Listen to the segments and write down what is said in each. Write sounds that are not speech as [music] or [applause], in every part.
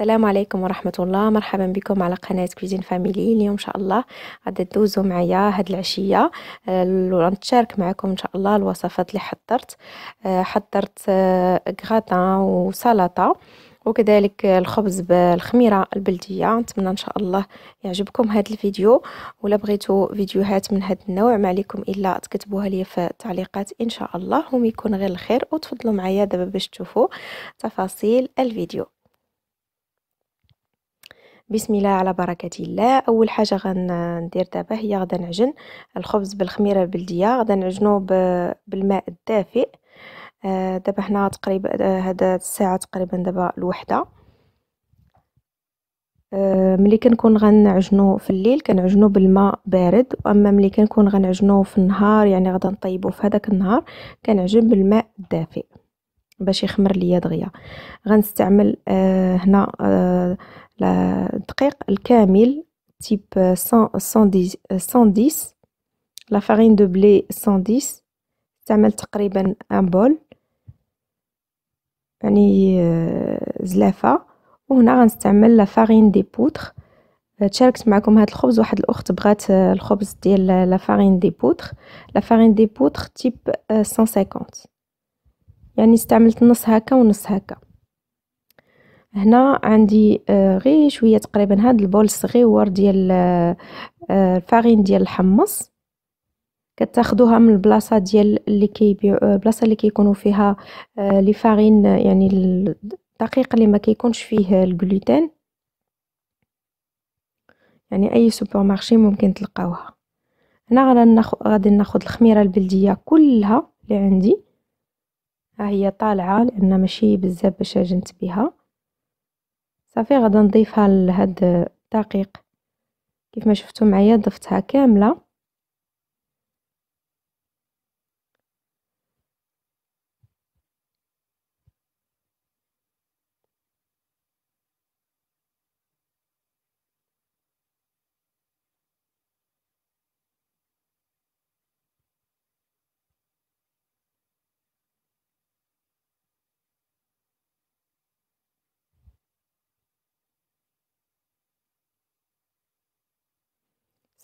السلام عليكم ورحمة الله مرحبا بكم على قناة كوزين فاميلي اليوم إن شاء الله غادي تدوزوا معايا هاد العشية آه، ونتشارك معكم إن شاء الله الوصفات اللي حضرت آه، حضرت آه، غاطان وسلطة وكذلك الخبز بالخميره البلديه نتمنى ان شاء الله يعجبكم هذا الفيديو ولا بغيتوا فيديوهات من هذا النوع ما عليكم الا تكتبوها لي في التعليقات ان شاء الله هم يكون غير الخير وتفضلوا معايا دابا باش تشوفوا تفاصيل الفيديو بسم الله على بركه الله اول حاجه غندير دابا هي غدا نعجن الخبز بالخميره البلديه غدا نعجنو بالماء الدافئ آه، دابا هنا تقريبا آه، هذا الساعه تقريبا دابا الوحده آه، ملي كنكون غنعجنو في الليل كنعجنو بالماء بارد واما ملي كنكون غنعجنو في النهار يعني غدا نطيبو في هذاك النهار كنعجن بالماء الدافئ باش يخمر ليا دغيا غنستعمل هنا الدقيق الكامل تيب 110 لا فارين دو بلي 110 استعمل تقريبا ان بول يعني آه، زلافه وهنا غنستعمل لا فارين دي بودر آه، تشاركت معكم هاد الخبز واحد الاخت بغات آه، الخبز ديال لا فارين دي بودر لا فارين دي بودر تيب 150 يعني استعملت نص هكا ونص هكا هنا عندي آه، غير شويه تقريبا هذا البول الصغير ديال آه، آه، الفارين ديال الحمص كتاخذوها من البلاصه ديال اللي كيبيع البلاصه اللي كيكونوا فيها لي فارين يعني الدقيق اللي ما كيكونش فيه الجلوتين يعني اي سوبر مارشي ممكن تلقاوها هنا غادي ناخذ الخميره البلديه كلها اللي عندي ها هي طالعه لان ماشي بزاف باش اجنت بها صافي غادا نضيفها لهاد الدقيق كيف ما شفتوا معايا ضفتها كامله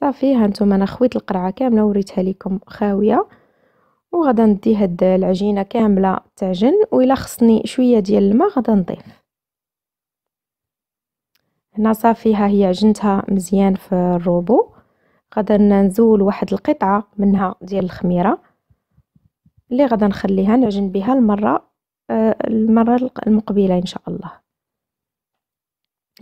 صافي هانتوما انا خويت القرعه كامله وريتها لكم خاويه وغادا ندي هاد العجينه كامله تعجن وإلا خصني شويه ديال الماء غادا نضيف هنا صافي ها هي عجنتها مزيان في الروبو غادا نزول واحد القطعه منها ديال الخميره اللي غادا نخليها نعجن بها المره آه، المره المقبله ان شاء الله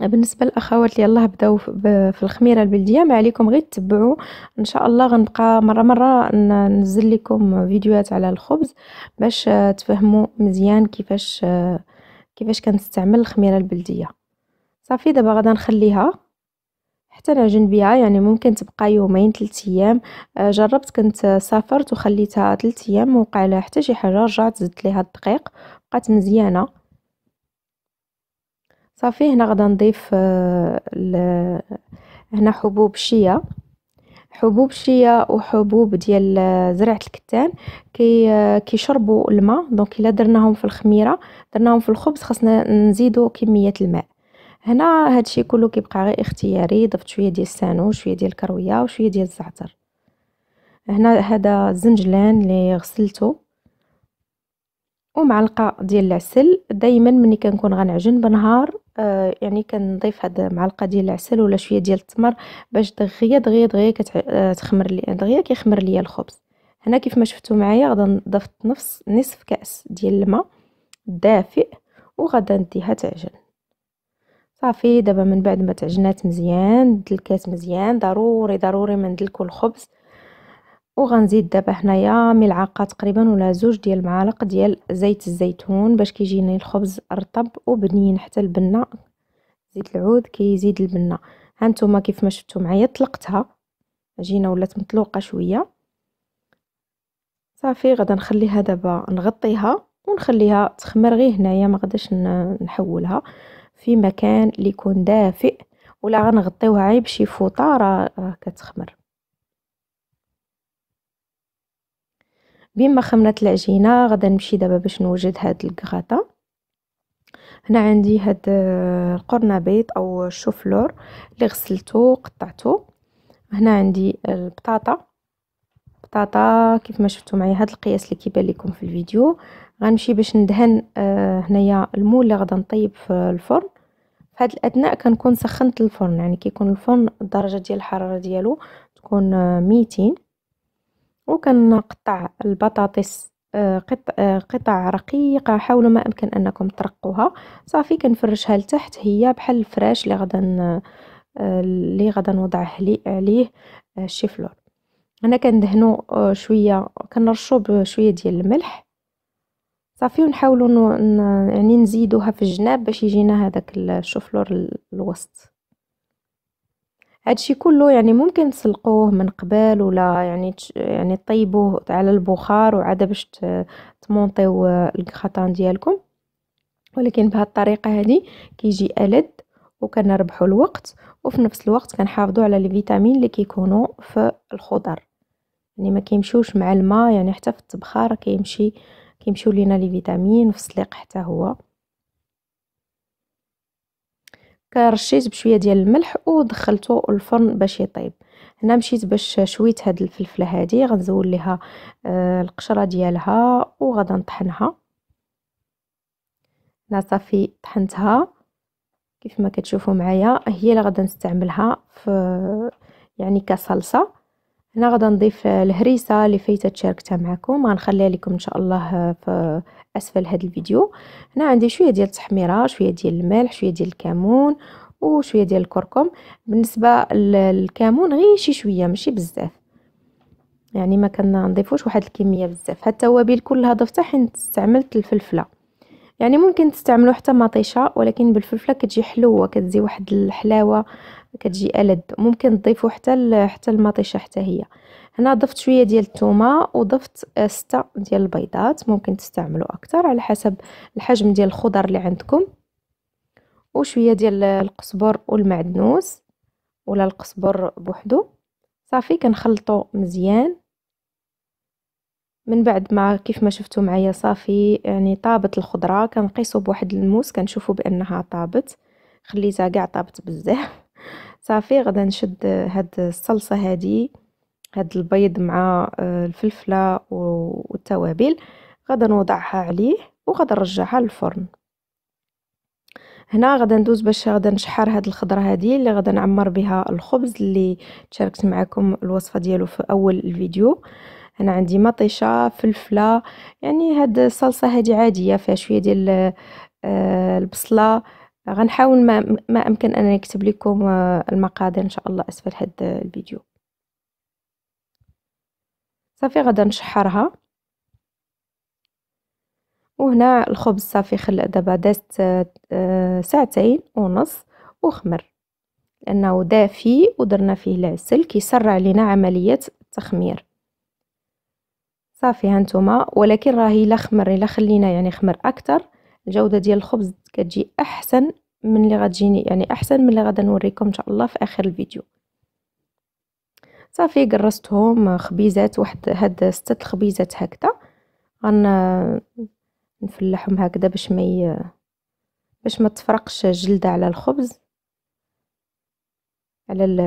بالنسبه للاخوات اللي يلاه بداو في الخميره البلديه ما عليكم غير تتبعوا ان شاء الله غنبقى مره مره ننزل لكم فيديوهات على الخبز باش تفهموا مزيان كيفاش كيفاش كنستعمل الخميره البلديه صافي دابا غادا نخليها حتى نعجن بها يعني ممكن تبقى يومين ثلاث ايام آه، جربت كنت سافرت وخليتها ثلاث ايام وقع لها حتى شي حاجه رجعت زدت ليها الدقيق بقات مزيانه صافي هنا غدا نضيف آه، هنا حبوب شيا حبوب شيا وحبوب ديال آه، زرعة الكتان كي آه، كيشربوا الماء دونك الا درناهم في الخميره درناهم في الخبز خاصنا نزيدوا كميه الماء هنا هادشي كله كيبقى غير اختياري ضفت شويه ديال السانو شويه ديال الكرويه وشويه ديال الزعتر هنا هذا الزنجلان اللي غسلته ومعلقه ديال العسل دائما ملي كنكون غنعجن بنهار آه يعني كنضيف هاد معلقه ديال العسل ولا شويه ديال التمر باش دغيا دغيا دغيا كتخمر آه، لي دغيا كيخمر لي الخبز هنا كيف ما شفتوا معايا غادا نضفت نفس نصف كاس ديال الماء دافئ وغادي نديها تعجن صافي دابا من بعد ما تعجنات مزيان دلكات مزيان ضروري ضروري ما ندلكو الخبز وغنزيد دابا هنايا ملعقه تقريبا ولا زوج ديال المعالق ديال زيت الزيتون باش كيجيني الخبز رطب وبنين حتى البنه زيت العود كيزيد البنه هانتوما كيف ما شفتوا معايا طلقتها العجينه ولات مطلوقه شويه صافي غدا نخليها دابا نغطيها ونخليها تخمر غير هنايا ما غاداش نحولها في مكان اللي يكون دافئ ولا غنغطيوها عيب شي فوطه راه كتخمر بما خمرت العجينه غدا نمشي دابا باش نوجد هاد الكغاطه هنا عندي هاد آه، القرنبيط او الشوفلور اللي غسلته وقطعته هنا عندي البطاطا بطاطا كيف ما شفتوا معايا هاد القياس اللي كيبان لكم في الفيديو غنمشي باش ندهن آه هنايا المول اللي غدا نطيب في الفرن في هاد الاثناء كنكون سخنت الفرن يعني كيكون الفرن الدرجه ديال الحراره ديالو تكون 200 آه، وكنقطع البطاطس آه، آه، قطع رقيقة حول ما أمكن أنكم ترقوها صافي كنفرشها لتحت هي بحال الفراش اللي غدا آه، اللي غدا نوضعه عليه الشيفلور انا كندهنو شويه كنرشو بشويه ديال الملح صافي ونحاولوا يعني نزيدوها في الجناب باش يجينا هذاك الشوفلور الوسط هادشي كله يعني ممكن تسلقوه من قبل ولا يعني يعني طيبوه على البخار وعاد باش تمونطيو الخطان ديالكم ولكن بهاد الطريقه هذه كيجي ألد وكنربحوا الوقت وفي نفس الوقت كنحافظوا على الفيتامين اللي كيكونوا في الخضر يعني ما كيمشوش مع الماء يعني حتى في الطبخه راه كيمشي كيمشيو لينا لي فيتامين في السليق حتى هو كرشيت بشويه ديال الملح ودخلته الفرن باش يطيب هنا مشيت باش شويت هاد الفلفله هادي غنزول ليها آه، القشره ديالها وغادي نطحنها هنا صافي طحنتها كيف ما كتشوفوا معايا هي اللي غادا نستعملها في يعني كصلصه هنا غادا نضيف الهريسه اللي فايته شاركتها معكم غنخليها لكم ان شاء الله في اسفل هذا الفيديو هنا عندي شويه ديال التحميره شويه ديال الملح شويه ديال الكمون وشويه ديال الكركم بالنسبه للكمون غير شي شويه ماشي بزاف يعني ما نضيفوش واحد الكميه بزاف هاد التوابل كلها ضفتها حين استعملت الفلفله يعني ممكن تستعملوا حتى مطيشه ولكن بالفلفله كتجي حلوه كتزي واحد الحلاوه كتجي الد ممكن تضيفوا حتى حتى المطيشه حتى هي هنا ضفت شويه ديال الثومه وضفت ستة ديال البيضات ممكن تستعملوا اكثر على حسب الحجم ديال الخضر اللي عندكم وشويه ديال القزبر والمعدنوس ولا القزبر بوحدو صافي كنخلطو مزيان من بعد ما كيف ما شفتوا معايا صافي يعني طابت الخضره كنقيسو بواحد الموس كنشوفو بانها طابت خليتها كاع طابت بزاف [laughs] صافي غدا نشد هاد الصلصه هادي هاد البيض مع آه، الفلفله والتوابل غدا نوضعها عليه وغدا نرجعها للفرن هنا غدا ندوز باش غدا نشحر هاد الخضره هادي اللي غدا نعمر بها الخبز اللي تشاركت معكم الوصفه ديالو في اول الفيديو انا عندي مطيشه فلفله يعني هاد الصلصه هادي عاديه فيها شويه ديال آه، البصله غنحاول ما, ما امكن انا نكتب لكم آه، المقادير ان شاء الله اسفل هاد الفيديو صافي غدا نشحرها وهنا الخبز صافي خل دابا دازت آه، ساعتين ونص وخمر لانه دافي ودرنا فيه العسل كيسرع لنا عمليه التخمير صافي هانتوما ولكن راهي الا خمر الا خلينا يعني خمر اكثر الجوده ديال الخبز كتجي احسن من اللي غتجيني يعني احسن من اللي غادا نوريكم ان شاء الله في اخر الفيديو صافي قرصتهم خبيزات واحد هاد ستة الخبيزات هكذا غن نفلحهم هكذا باش ما ي... باش ما تفرقش الجلده على الخبز على ال...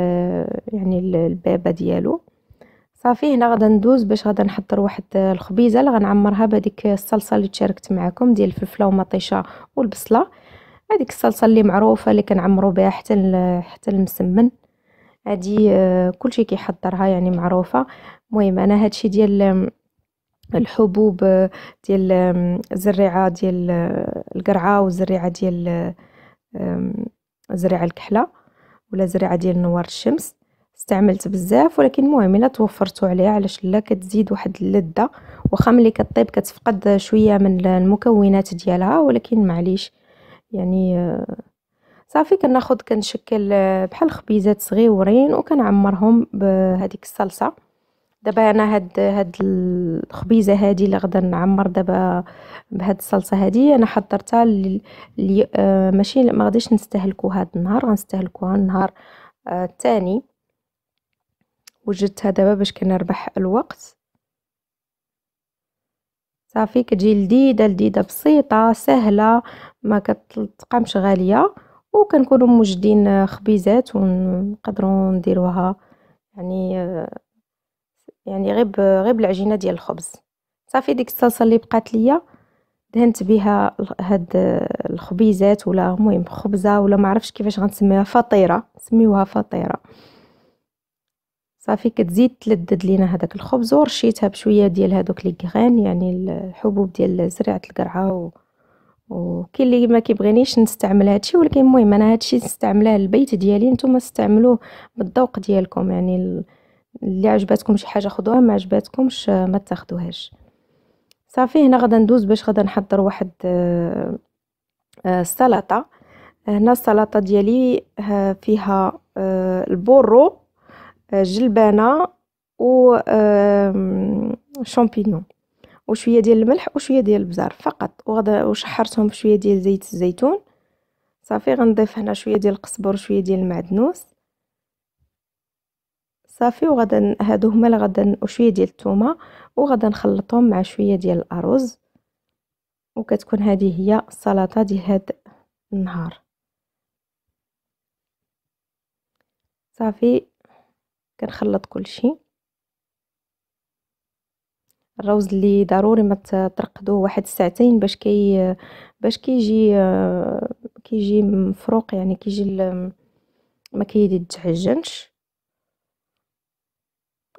يعني البابه ديالو صافي هنا غادا ندوز باش غادا نحضر واحد الخبيزه اللي غنعمرها بهذيك الصلصه اللي تشاركت معكم ديال الفلفله ومطيشه والبصله هذيك الصلصه اللي معروفه اللي كنعمرو بها حتى حتى المسمن هادي آه، كلشي كيحضرها يعني معروفه المهم انا هادشي ديال الحبوب آه، ديال الزريعه ديال آه، القرعه والزريعه ديال زريعه الكحله ولا زريعه ديال نوار الشمس استعملت بزاف ولكن المهم الا توفرتو عليها علاش لا كتزيد واحد اللذه واخا ملي كطيب كتفقد شويه من المكونات ديالها ولكن معليش يعني آه، صافي كناخد كنشكل آه، بحال خبيزات صغيورين وكنعمرهم بهذيك الصلصه دابا انا هاد هاد الخبيزه هادي اللي غدا نعمر دابا بهاد الصلصه هادي انا حضرتها آه، ماشي ما غاديش نستهلكو هاد النهار غنستهلكوها النهار الثاني وجدتها دابا باش كنربح الوقت صافي كتجي لذيذه لذيذه بسيطه سهله ما كتلتقمش غاليه وكنكونوا موجدين خبيزات ونقدروا نديروها يعني يعني غير غير بالعجينه ديال الخبز صافي ديك الصلصه اللي بقات ليا دهنت بها هاد الخبيزات ولا المهم خبزه ولا ما عرفتش كيفاش غنسميها فطيره سميوها فطيره صافي كتزيد تلدد لينا هذاك الخبز ورشيتها بشويه ديال هذوك لي غران يعني الحبوب ديال زريعه القرعه و... وكل اللي ما كيبغينيش نستعمل هادشي ولكن المهم انا هادشي نستعملاه البيت ديالي نتوما استعملوه بالذوق ديالكم يعني اللي عجباتكم شي حاجه خدوها ما عجباتكمش آه، ما تاخدوهاش صافي هنا غدا ندوز باش غدا نحضر واحد السلطه آه، آه، هنا السلطه ديالي فيها البورو جلبانه و شامبينيون وشويه ديال الملح وشويه ديال البزار فقط وغدا وشحرتهم بشويه ديال زيت الزيتون صافي غنضيف هنا شويه ديال القزبر وشويه ديال المعدنوس صافي وغدا هادو هما اللي غدا وشويه ديال الثومه وغدا نخلطهم مع شويه ديال الارز وكتكون هذه هي السلطه ديال هاد النهار صافي كنخلط كلشي الروز اللي ضروري ما ترقدوه واحد ساعتين باش كي باش كيجي كيجي مفروق يعني كيجي ما كيتجعجنش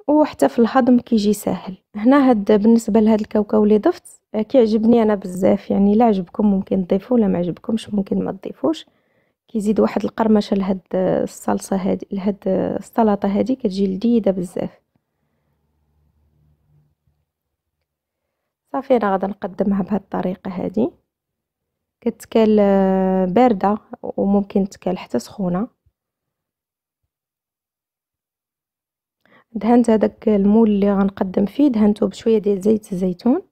وحتى في الهضم كيجي ساهل هنا هاد بالنسبه لهاد الكاوكاو اللي ضفت كيعجبني انا بزاف يعني لا عجبكم ممكن تضيفوه لا ما عجبكمش ممكن ما تضيفوش كيزيد واحد القرمشه لهاد الصلصه هادي لهاد السلطه هادي كتجي لذيذه بزاف صافي انا غادا نقدمها بهاد الطريقه هادي كتكال آه، بارده وممكن تكال حتى سخونه دهنت هذاك المول اللي غنقدم فيه دهنته بشويه ديال زيت الزيتون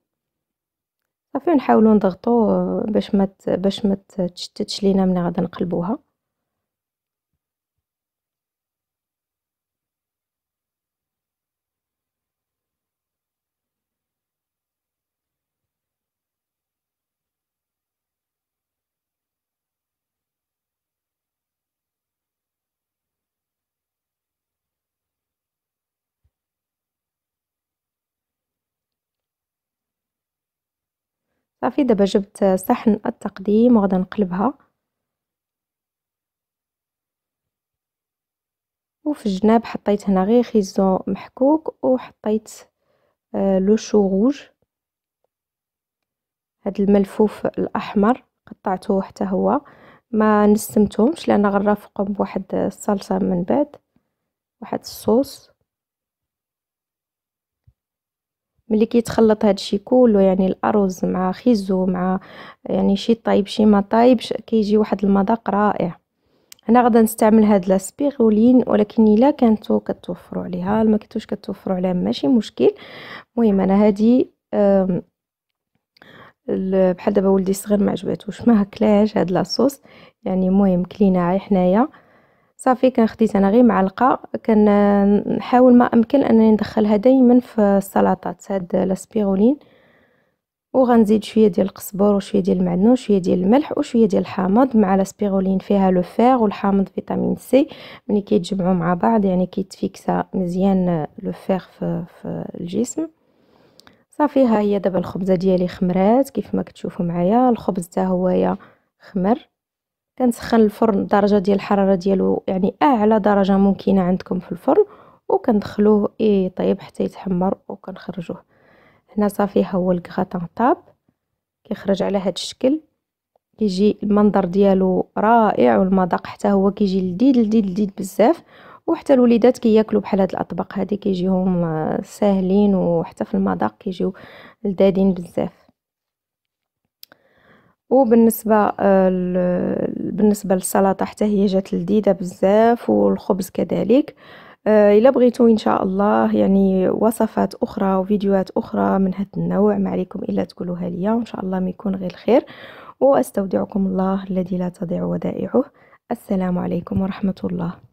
صافي نحاولوا نضغطوا باش ما باش ما تشتتش لينا ملي غادي نقلبوها صافي دابا جبت صحن التقديم وغادي نقلبها وفي الجناب حطيت هنا غير خيزو محكوك وحطيت آه شو غوج هاد الملفوف الاحمر قطعته حتى هو ما نسمتهمش لان غنرافقهم بواحد الصلصه من بعد واحد الصوص ملي كيتخلط الشيء كله يعني الارز مع خيزو مع يعني شي طايب شي ما طايبش كيجي واحد المذاق رائع هنا غدا نستعمل هاد لاسبيغولين ولكن الا كانتو كتوفروا عليها ما كنتوش كتوفروا عليها ماشي مشكل المهم انا هادي بحال دابا ولدي صغير ما عجباتوش ما هكلاش هاد لاصوص يعني المهم كليناها حنايا صافي كان خديت انا غير معلقه كنحاول ما امكن انني ندخلها دائما في السلطات هاد لاسبيرولين وغنزيد شويه ديال القزبر وشويه ديال المعدنوس شويه ديال الملح وشويه ديال الحامض مع لاسبيرولين فيها لو فير والحامض فيتامين سي ملي كيتجمعوا مع بعض يعني كيتفيكسا مزيان لو فير في, في الجسم صافي ها هي دابا الخبزه ديالي خمرات كيف ما كتشوفوا معايا الخبز حتى هويا خمر كنسخن الفرن درجه ديال الحراره ديالو يعني اعلى درجه ممكنه عندكم في الفرن وكندخلوه يطيب حتى يتحمر وكنخرجوه هنا صافي ها هو الكغاتان طاب كيخرج على هذا الشكل كيجي المنظر ديالو رائع والمذاق حتى هو كيجي لذيذ لذيذ لذيذ بزاف وحتى الوليدات كياكلوا بحال هاد الاطباق هادي كيجيهم آه، ساهلين وحتى في المذاق كيجيو لذاذين بزاف وبالنسبه آه، بالنسبه للسلطه حتى هي جات لذيذه بزاف والخبز كذلك آه، الا بغيتو ان شاء الله يعني وصفات اخرى وفيديوهات اخرى من هذا النوع ما عليكم الا تقولوها ليا وان شاء الله ما يكون غير الخير واستودعكم الله الذي لا تضيع ودائعه السلام عليكم ورحمه الله